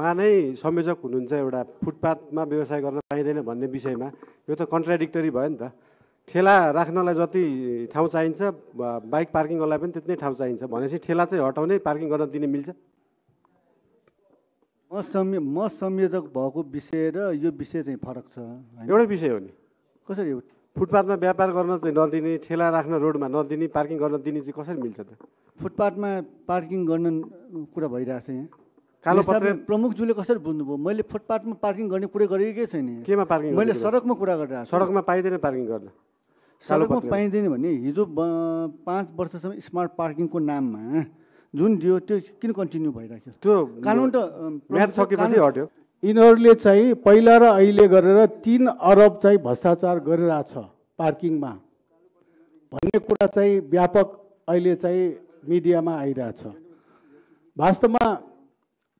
उहाँ नै संयोजक हुनुहुन्छ एउटा फुटपाथमा व्यवसाय गर्न पाइँदैन भन्ने विषयमा यो त कन्ट्राडिक्टरी भयो नि त ठेला राख्नलाई जति ठाउँ चाहिन्छ बाइक पार्किङ गर्नलाई पनि त्यति नै ठाउँ चाहिन्छ भनेपछि ठेला चाहिँ हटाउने पार्किङ गर्न दिने मिल्छ म संय म संयोजक भएको विषय र यो विषय चाहिँ फरक छ एउटै विषय हो नि कसरी फुटपाथमा व्यापार गर्न चाहिँ नदिने ठेला राख्न रोडमा नदिने पार्किङ गर्न दिने चाहिँ कसरी मिल्छ त फुटपाथमा पार्किङ गर्न कुरा भइरहेको छ यहाँ कालो पत्र प्रमुखज्यूले कसरी बुझ्नुभयो मैले फुटपाथमा पार्किङ गर्ने कुरा गरेकै छैन केमा पार्किङ मैले सडकमा कुरा गरेर सडकमा पाइँदैन पार्किङ गर्न सडकमा पाइँदैन भने हिजो पाँच वर्षसम्म स्मार्ट पार्किङको नाममा जुन दियो त्यो किन कन्टिन्यू भइराख्यो त्यो कानुन त हट्यो यिनीहरूले चाहिँ पहिला र अहिले गरेर तिन अरब चाहिँ भ्रष्टाचार गरिरहेछ पार्किङमा भन्ने कुरा चाहिँ व्यापक अहिले चाहिँ मिडियामा आइरहेछ वास्तवमा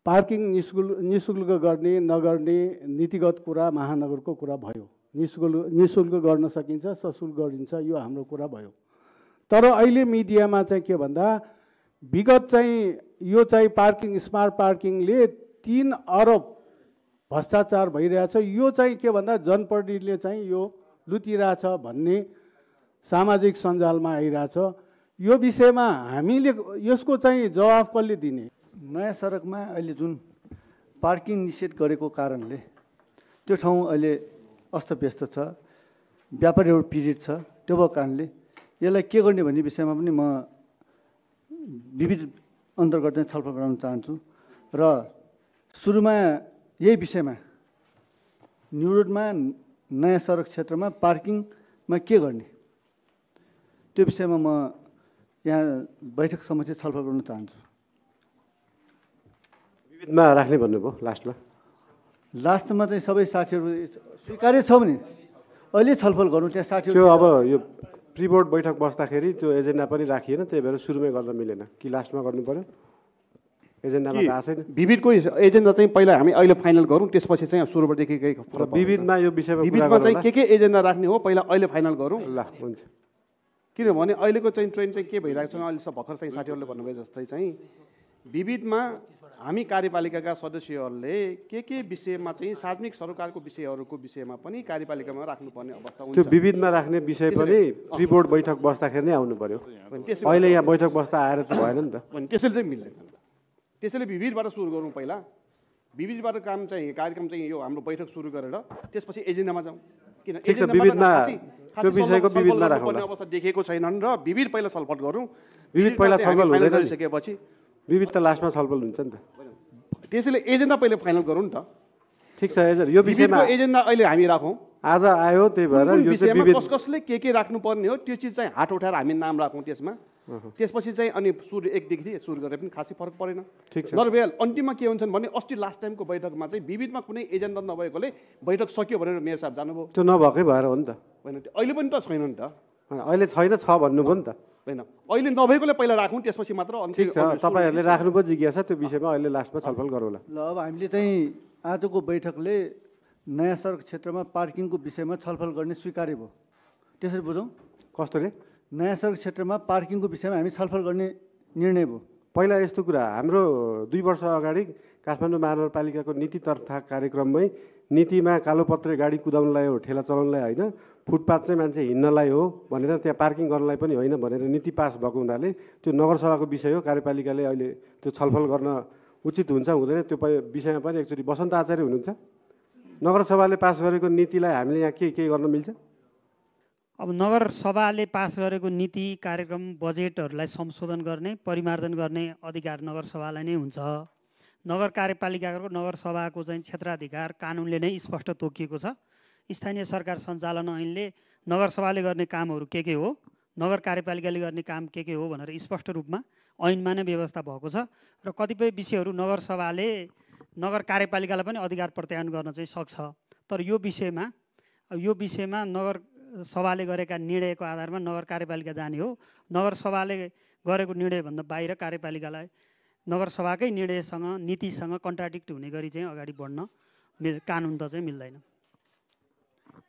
पार्किङ निशुल्क निशुल्क गर्ने नगर्ने नीतिगत कुरा महानगरको कुरा भयो निशुल्क निशुल्क गर्न सकिन्छ सशुल्क गरिन्छ यो हाम्रो कुरा भयो तर अहिले मिडियामा चाहिँ के भन्दा विगत चाहिँ यो चाहिँ पार्किङ स्मार्ट पार्किङले तिन अरब भ्रष्टाचार भइरहेछ यो चाहिँ के भन्दा जनप्रतिनिधिले चाहिँ यो लुटिरहेछ भन्ने सामाजिक सञ्जालमा आइरहेछ यो विषयमा हामीले यसको चाहिँ जवाफ कसले दिने नयाँ सडकमा अहिले जुन पार्किङ निषेध गरेको कारणले त्यो ठाउँ अहिले अस्तव्यस्त छ व्यापारीहरू पीडित छ त्यो भएको कारणले यसलाई के गर्ने भन्ने विषयमा पनि म विविध अन्तर्गत नै छलफल गराउन चाहन्छु र सुरुमा यही विषयमा न्यु रोडमा नयाँ सडक क्षेत्रमा पार्किङमा के गर्ने त्यो विषयमा म यहाँ बैठक समक्ष छलफल गर्न चाहन्छु विविधमा राख्ने भन्नुभयो लास्टमा लास्टमा चाहिँ सबै साथीहरू स्वीकार्य छ भने अहिले छलफल गर्नु त्यहाँ साथीहरू त्यो अब यो प्रिबोर्ड बैठक बस्दाखेरि त्यो एजेन्डा पनि राखिएन त्यही भएर सुरुमै गर्दा मिलेन कि लास्टमा गर्नु पऱ्यो एजेन्डामा थाहा छैन विविधको एजेन्डा चाहिँ पहिला हामी अहिले फाइनल गरौँ त्यसपछि चाहिँ सुरुबाटदेखि विविधमा यो विषयमा विविधमा चाहिँ के के एजेन्डा राख्ने हो पहिला अहिले फाइनल गरौँ ल हुन्छ किनभने अहिलेको चाहिँ ट्रेन चाहिँ के भइरहेको छ अहिले भर्खर चाहिँ साथीहरूले भन्नुभयो जस्तै चाहिँ विविधमा हामी कार्यपालिकाका सदस्यहरूले के के विषयमा चाहिँ सार्वजनिक सरकारको विषयहरूको विषयमा पनि कार्यपालिकामा राख्नुपर्ने अवस्था हुन्छ त्यो विविधमा राख्ने विषय पनि त्रिबोर्ड बैठक बस्दाखेरि नै आउनु पर्यो अहिले यहाँ बैठक बस्दा आएर त भएन नि त त्यसैले चाहिँ मिल्दैन त्यसैले विविधबाट सुरु गरौँ पहिला विविधबाट काम चाहिँ कार्यक्रम चाहिँ यो हाम्रो बैठक सुरु गरेर त्यसपछि एजेन्डामा जाउँ किन विषयको अवस्था देखेको छैनन् र विविध पहिला छलफल गरौँ विविध पहिला छलफल हुँदै विविध त लास्टमा छलफल हुन्छ नि त त्यसैले एजेन्डा पहिले फाइनल गरौँ नि त ठिक छ हजुर यो विषयमा एजेन्डा अहिले हामी राखौँ आज आयो त्यही भएर विषयमा कस कसले के के राख्नुपर्ने हो त्यो चिज चाहिँ हात उठाएर हामी नाम राखौँ त्यसमा त्यसपछि चाहिँ अनि सुर एकदेखि सुर गरेर पनि खासै फरक परेन ठिक छ नरभेल अन्तिममा के हुन्छन् भने अस्ति लास्ट टाइमको बैठकमा चाहिँ विविधमा कुनै एजेन्डा नभएकोले बैठक सक्यो भनेर मेयर साहब जानुभयो त्यो नभएकै भएर हो नि त होइन अहिले पनि त छैन नि त अहिले छैन छ भन्नुभयो नि त होइन अहिले नभएकोले पहिला राखौँ त्यसपछि मात्र ठिक छ तपाईँहरूले राख्नुभयो जिज्ञासा त्यो विषयमा अहिले लास्टमा छलफल गरौँला ल अब हामीले चाहिँ आजको बैठकले नयाँ सडक क्षेत्रमा पार्किङको विषयमा छलफल गर्ने स्वीकार्य भयो त्यसरी बुझौँ कस्तो रे नयाँ सडक क्षेत्रमा पार्किङको विषयमा हामी छलफल गर्ने निर्णय भयो पहिला यस्तो कुरा हाम्रो दुई वर्ष अगाडि काठमाडौँ महानगरपालिकाको नीति तर्फ कार्यक्रममै नीतिमा कालोपत्रे गाडी कुदाउनलाई हो ठेला चलाउनलाई होइन फुटपाथ चाहिँ मान्छे हिँड्नलाई हो भनेर त्यहाँ पार्किङ गर्नलाई पनि होइन भनेर नीति पास भएको हुनाले त्यो नगरसभाको विषय हो कार्यपालिकाले अहिले त्यो छलफल गर्न उचित हुन्छ हुँदैन त्यो विषयमा पनि एकचोटि वसन्त आचार्य हुनुहुन्छ नगरसभाले पास गरेको नीतिलाई हामीले यहाँ के के गर्न मिल्छ अब नगरसभाले पास गरेको नीति कार्यक्रम बजेटहरूलाई संशोधन गर्ने परिमार्जन गर्ने अधिकार नगरसभालाई नै हुन्छ नगर कार्यपालिकाको नगरसभाको चाहिँ क्षेत्राधिकार कानुनले नै स्पष्ट तोकिएको छ स्थानीय सरकार सञ्चालन ऐनले नगरसभाले गर्ने कामहरू के के हो नगर कार्यपालिकाले गर्ने काम के के हो भनेर स्पष्ट रूपमा ऐनमा नै व्यवस्था भएको छ र कतिपय विषयहरू नगरसभाले नगर कार्यपालिकालाई पनि अधिकार प्रत्यायन गर्न चाहिँ सक्छ तर यो विषयमा यो विषयमा नगर सभाले गरेका निर्णयको आधारमा नगर कार्यपालिका जाने हो नगरसभाले गरेको निर्णयभन्दा बाहिर कार्यपालिकालाई नगरसभाकै निर्णयसँग नीतिसँग कन्ट्राडिक्ट हुने गरी चाहिँ अगाडि बढ्न कानुन त चाहिँ मिल्दैन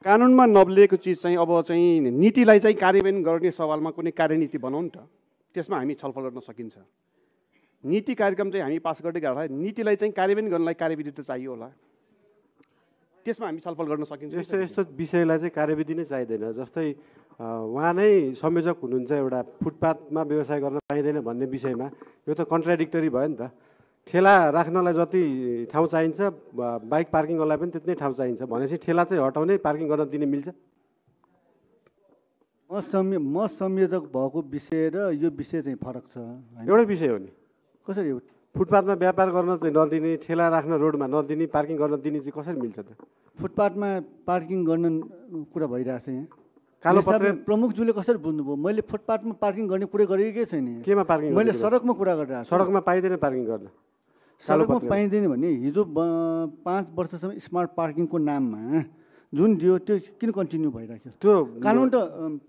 कानुनमा नबलिएको चिज चाहिँ अब चाहिँ नीतिलाई चाहिँ कार्यान्वयन गर्ने सवालमा कुनै कार्यनीति नि त त्यसमा हामी छलफल गर्न सकिन्छ नीति कार्यक्रम चाहिँ हामी पास गर्दै गर्दा नीतिलाई चाहिँ कार्यान्वयन गर्नलाई कार्यविधि त चाहियो होला त्यसमा हामी छलफल गर्न सकिन्छ यस्तो यस्तो विषयलाई चाहिँ कार्यविधि नै चाहिँदैन जस्तै उहाँ नै संयोजक हुनुहुन्छ एउटा फुटपाथमा व्यवसाय गर्न पाइँदैन भन्ने विषयमा यो त कन्ट्राडिक्टरी भयो नि त ठेला राख्नलाई जति ठाउँ चाहिन्छ बाइक पार्किङहरूलाई पनि त्यति नै ठाउँ चाहिन्छ भनेपछि ठेला चाहिँ हटाउने पार्किङ गर्न दिने मिल्छ म संय म संयोजक भएको विषय र यो विषय चाहिँ फरक छ एउटै विषय हो नि कसरी फुटपाथमा व्यापार गर्न चाहिँ नदिने ठेला राख्न रोडमा नदिने पार्किङ गर्न दिने चाहिँ कसरी मिल्छ त फुटपाथमा पार्किङ गर्न कुरा भइरहेछ यहाँ कालो प्रमुखज्यूले कसरी बुझ्नुभयो मैले फुटपाथमा पार्किङ गर्ने कुरा गरेकै छैन केमा पार्किङ मैले सडकमा कुरा गरेर सडकमा पाइँदैन पार्किङ गर्न सालमा पाइँदैन भने हिजो पाँच वर्षसम्म स्मार्ट पार्किङको नाममा जुन दियो त्यो किन कन्टिन्यू भइरहेको त्यो कानुन त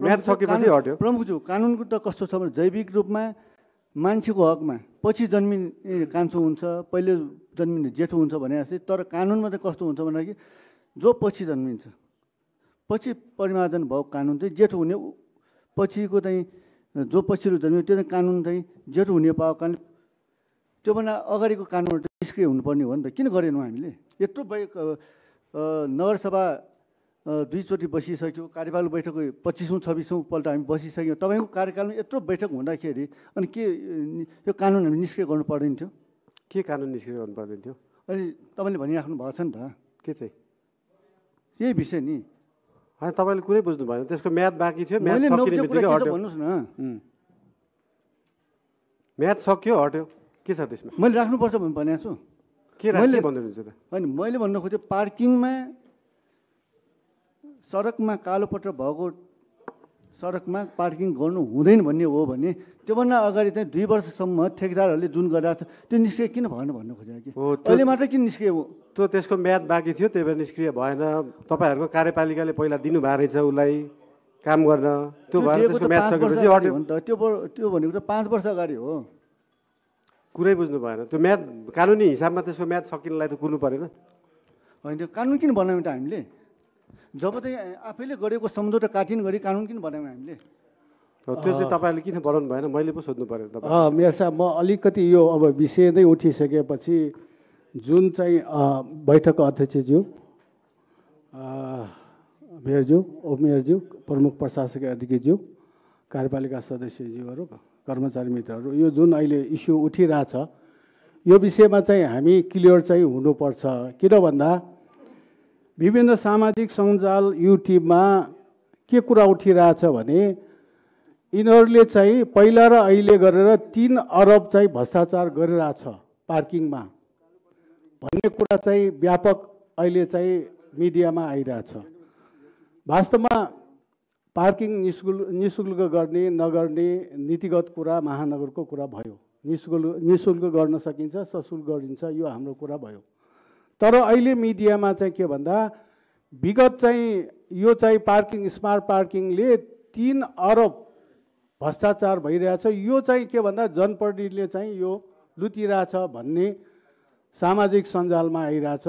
हट्यो प्रमुखज्यू कानुनको त कस्तो छ भने जैविक रूपमा मान्छेको हकमा पछि जन्मिने कान्छो हुन्छ पहिले जन्मिने जेठो हुन्छ भने जस्तै तर कानुनमा चाहिँ कस्तो हुन्छ भन्दाखेरि जो पछि जन्मिन्छ पछि परिमार्जन भएको कानुन चाहिँ जेठो हुने पछिको चाहिँ जो पछिल्लो जन्मियो त्यो चाहिँ कानुन चाहिँ जेठो हुने पाएको कारणले त्योभन्दा अगाडिको कानुनबाट निष्क्रिय हुनुपर्ने हो नि त किन गरेनौँ हामीले यत्रो बै नगरसभा दुईचोटि बसिसक्यो कार्यपाल बैठक पच्चिसौँ छब्बिसौँ पल्ट हामी बसिसक्यौँ तपाईँको कार्यकालमा यत्रो बैठक हुँदाखेरि अनि के यो कानुन हामी निष्क्रिय गर्नु पर्दैन थियो के कानुन निष्क्रिय गर्नु पर्दैन थियो अनि तपाईँले भनिराख्नु भएको छ नि त के चाहिँ यही विषय नि होइन तपाईँले कुरै बुझ्नु भएन त्यसको म्याद बाँकी थियो म्याद भन्नुहोस् न म्याद सक्यो हट्यो के छ त्यसमा मैले राख्नुपर्छ भन्ने भनेको छु के मैले भन्नुहुन्छ त होइन मैले भन्नु खोजेँ पार्किङमा सडकमा कालोपत्र भएको सडकमा पार्किङ गर्नु हुँदैन भन्ने हो भने त्योभन्दा अगाडि चाहिँ दुई वर्षसम्म ठेकेदारहरूले जुन गरिरहेको छ त्यो निस्किए किन भएन भन्नु खोजेको कि हो अहिले मात्रै किन निस्कियो त्यो त्यसको म्याद बाँकी थियो त्यही भएर निष्क्रिय भएन तपाईँहरूको कार्यपालिकाले पहिला दिनुभएको रहेछ उसलाई काम गर्न त्यो भएर त्यो भनेको त पाँच वर्ष अगाडि हो कुरै बुझ्नु भएन त्यो म्याथ कानुनी हिसाबमा त्यसको म्याथ सकिनलाई त कुर्नु परेन होइन कानुन किन बनायौँ त हामीले जब चाहिँ आफैले गरेको सम्झौता काटिन गरी कानुन किन बनायौँ हामीले त्यो चाहिँ तपाईँले किन बनाउनु भएन मैले पो सोध्नु पऱ्यो मेयर मेरो साहब म अलिकति यो अब विषय नै उठिसकेपछि जुन चाहिँ बैठक अध्यक्षज्यू मेयरज्यू उपमेयरज्यू प्रमुख प्रशासकीय ज्यू कार्यपालिका सदस्यज्यूहरू कर्मचारी मित्रहरू यो जुन अहिले इस्यु उठिरहेछ यो विषयमा चाहिँ हामी क्लियर चाहिँ हुनुपर्छ किन भन्दा विभिन्न सामाजिक सञ्जाल युट्युबमा के कुरा उठिरहेछ भने यिनीहरूले चाहिँ पहिला र अहिले गरेर तिन अरब चाहिँ भ्रष्टाचार गरिरहेछ पार्किङमा भन्ने कुरा चाहिँ व्यापक अहिले चाहिँ मिडियामा आइरहेछ वास्तवमा पार्किङ निशुल्क निशुल्क गर्ने नगर्ने नीतिगत कुरा महानगरको कुरा भयो निशुल्क निशुल्क गर्न सकिन्छ सशुल्क गरिन्छ यो हाम्रो कुरा भयो तर अहिले मिडियामा चाहिँ के भन्दा विगत चाहिँ यो चाहिँ पार्किङ स्मार्ट पार्किङले तिन अरब भ्रष्टाचार भइरहेछ यो चाहिँ के भन्दा जनप्रतिनिधिले चाहिँ यो लुटिरहेछ भन्ने सामाजिक सञ्जालमा आइरहेछ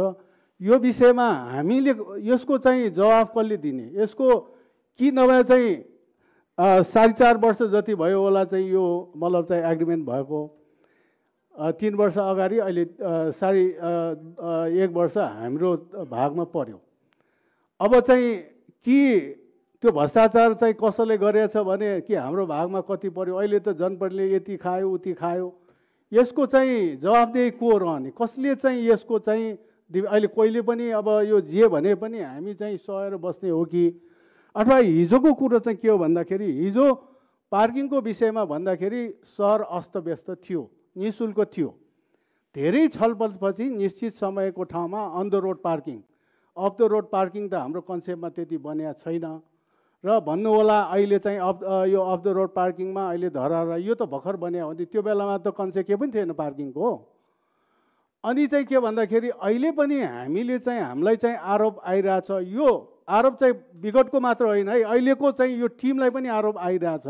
यो विषयमा हामीले यसको चाहिँ जवाफ कसले दिने यसको कि नभए चाहिँ साढे चार वर्ष जति भयो होला चाहिँ यो मतलब चाहिँ एग्रिमेन्ट भएको तिन वर्ष अगाडि अहिले साढे एक वर्ष हाम्रो भागमा पर्यो अब चाहिँ कि त्यो भ्रष्टाचार चाहिँ कसैले गरेछ भने कि हाम्रो भागमा कति पर्यो अहिले त जनप्रतिले यति खायो उति खायो यसको चाहिँ जवाबदेही को रहने कसले चाहिँ यसको चाहिँ अहिले कहिले पनि अब यो जे भने पनि हामी चाहिँ सहेर बस्ने हो कि अथवा हिजोको कुरो चाहिँ के हो भन्दाखेरि हिजो पार्किङको विषयमा भन्दाखेरि सहर अस्तव्यस्त थियो नि शुल्क थियो धेरै छलफलपछि निश्चित समयको ठाउँमा on the road parking off the road parking त हाम्रो कन्सेप्टमा त्यति बनिया छैन र भन्नु होला अहिले चाहिँ अफ यो अफ द रोड पार्किङमा अहिले धरा यो त भर्खर बनिया हो भने त्यो बेलामा त कन्सेप्ट केही पनि थिएन पार्किङको अनि चाहिँ के भन्दाखेरि अहिले पनि हामीले चाहिँ हामीलाई चाहिँ आरोप आइरहेछ यो आरोप चाहिँ विगतको मात्र होइन है अहिलेको चाहिँ यो टिमलाई पनि आरोप आइरहेछ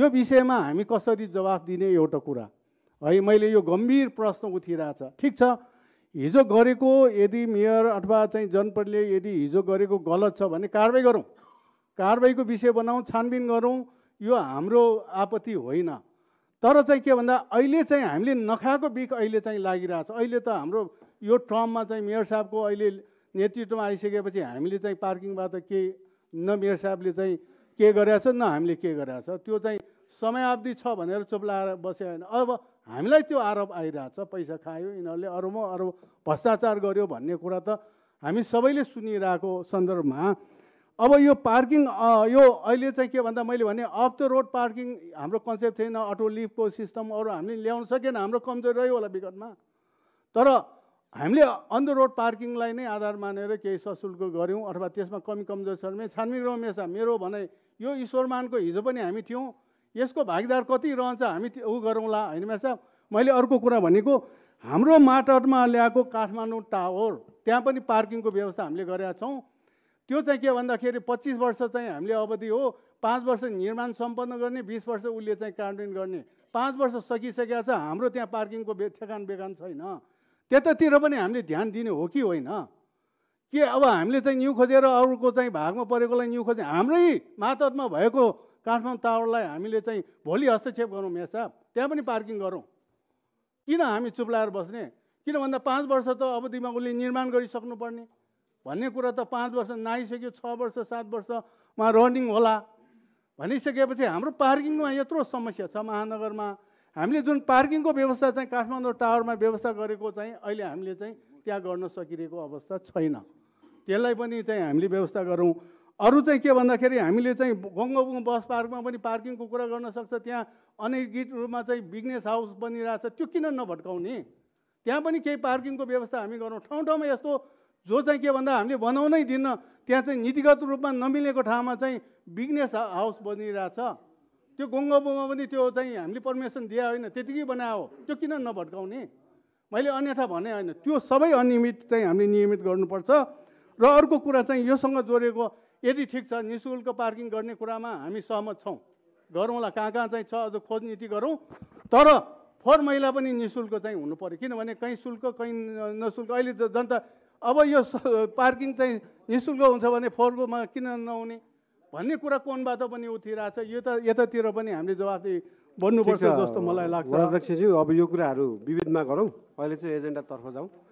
यो विषयमा हामी कसरी जवाफ दिने एउटा कुरा है मैले यो गम्भीर प्रश्न उठिरहेछ ठिक छ हिजो गरेको यदि मेयर अथवा चाहिँ जनप्रतिले यदि हिजो गरेको गलत छ भने कारवाही गरौँ कारवाहीको विषय बनाउँ छानबिन गरौँ यो हाम्रो आपत्ति होइन तर चाहिँ के भन्दा अहिले चाहिँ हामीले नखाएको बिक अहिले चाहिँ लागिरहेको छ अहिले त हाम्रो यो टर्ममा चाहिँ मेयर साहबको अहिले नेतृत्वमा आइसकेपछि हामीले चाहिँ पार्किङबाट के न मेयर साहबले चाहिँ के गरेछ न हामीले के गरेछ त्यो चाहिँ समयावधि छ भनेर चुप लाएर बसे होइन अब हामीलाई त्यो आरोप आइरहेछ पैसा खायो यिनीहरूले अरू म अरू भ्रष्टाचार गर्यो भन्ने कुरा त हामी सबैले सुनिरहेको सन्दर्भमा अब यो पार्किङ यो अहिले चाहिँ के भन्दा मैले भने अफ द रोड पार्किङ हाम्रो कन्सेप्ट थिएन अटो लिफ्टको सिस्टम अरू हामीले ल्याउन सकेन हाम्रो कमजोरी रह्यो होला विगतमा तर हामीले अन द रोड पार्किङलाई नै आधार मानेर केही सशुल्क गऱ्यौँ अथवा त्यसमा कमी कमजोरी छ भने छानबिन रहँ मेसा मेरो भने यो ईश्वरमानको हिजो पनि हामी थियौँ यसको भागीदार कति रहन्छ हामी ऊ गरौँला होइन मेसा मैले अर्को कुरा भनेको हाम्रो माटमा ल्याएको काठमाडौँ टावर त्यहाँ पनि पार्किङको व्यवस्था हामीले गरेका छौँ त्यो चाहिँ के भन्दाखेरि पच्चिस वर्ष चाहिँ हामीले अवधि हो पाँच वर्ष निर्माण सम्पन्न गर्ने बिस वर्ष उसले चाहिँ कार्यान्वयन गर्ने पाँच वर्ष सकिसकेका छ हाम्रो त्यहाँ पार्किङको बे ठेगान बेगान छैन त्यतातिर पनि हामीले ध्यान दिने हो कि होइन के अब हामीले चाहिँ न्यु खोजेर अरूको चाहिँ भागमा परेकोलाई न्यु खोजे हाम्रै मातहतमा भएको काठमाडौँ टावरलाई हामीले चाहिँ भोलि हस्तक्षेप गरौँ मेसाप त्यहाँ पनि पार्किङ गरौँ किन हामी चुप्लाएर बस्ने किन भन्दा पाँच वर्ष त अवधिमा उसले निर्माण गरिसक्नुपर्ने भन्ने कुरा त पाँच वर्ष नआइसक्यो छ वर्ष सात वर्षमा रनिङ होला भनिसकेपछि हाम्रो पार्किङमा यत्रो समस्या छ महानगरमा हामीले जुन पार्किङको व्यवस्था चाहिँ काठमाडौँ टावरमा व्यवस्था गरेको चाहिँ अहिले हामीले चाहिँ त्यहाँ गर्न सकिरहेको अवस्था छैन त्यसलाई पनि चाहिँ हामीले व्यवस्था गरौँ अरू चाहिँ के भन्दाखेरि हामीले चाहिँ गङ्गबुङ बस पार्कमा पनि पार्किङको कुरा गर्न सक्छ त्यहाँ अनैगित रूपमा चाहिँ बिजनेस हाउस बनिरहेछ त्यो किन नभट्काउने त्यहाँ पनि केही पार्किङको व्यवस्था हामी गरौँ ठाउँ ठाउँमा यस्तो जो चाहिँ के भन्दा हामीले बनाउनै दिन्न त्यहाँ चाहिँ नीतिगत रूपमा नमिलेको ठाउँमा चाहिँ बिजनेस हाउस बनिरहेछ त्यो गङ्गोबोमा पनि त्यो चाहिँ हामीले पर्मिसन दिए होइन त्यतिकै बनायो त्यो किन नभट्काउने मैले अन्यथा भने होइन त्यो सबै अनियमित चाहिँ हामीले नियमित गर्नुपर्छ र अर्को कुरा चाहिँ योसँग जोडिएको यदि ठिक छ नि शुल्क पार्किङ गर्ने कुरामा हामी सहमत छौँ गरौँला कहाँ कहाँ चाहिँ छ अझ खोज नीति गरौँ तर फोहोर मैला पनि नि शुल्क चाहिँ हुनु पऱ्यो किनभने कहीँ शुल्क कहीँ नशुल्क अहिले जनता अब यो पार्किङ चाहिँ नि शुल्क हुन्छ भने फोहोरकोमा किन नहुने भन्ने कुरा कोनबाट पनि छ यो त यतातिर पनि हामीले जवाबदेही बन्नुपर्छ जस्तो मलाई लाग्छ अध्यक्षज्यू अब यो कुराहरू विविधमा गरौँ अहिले चाहिँ एजेन्डातर्फ जाउँ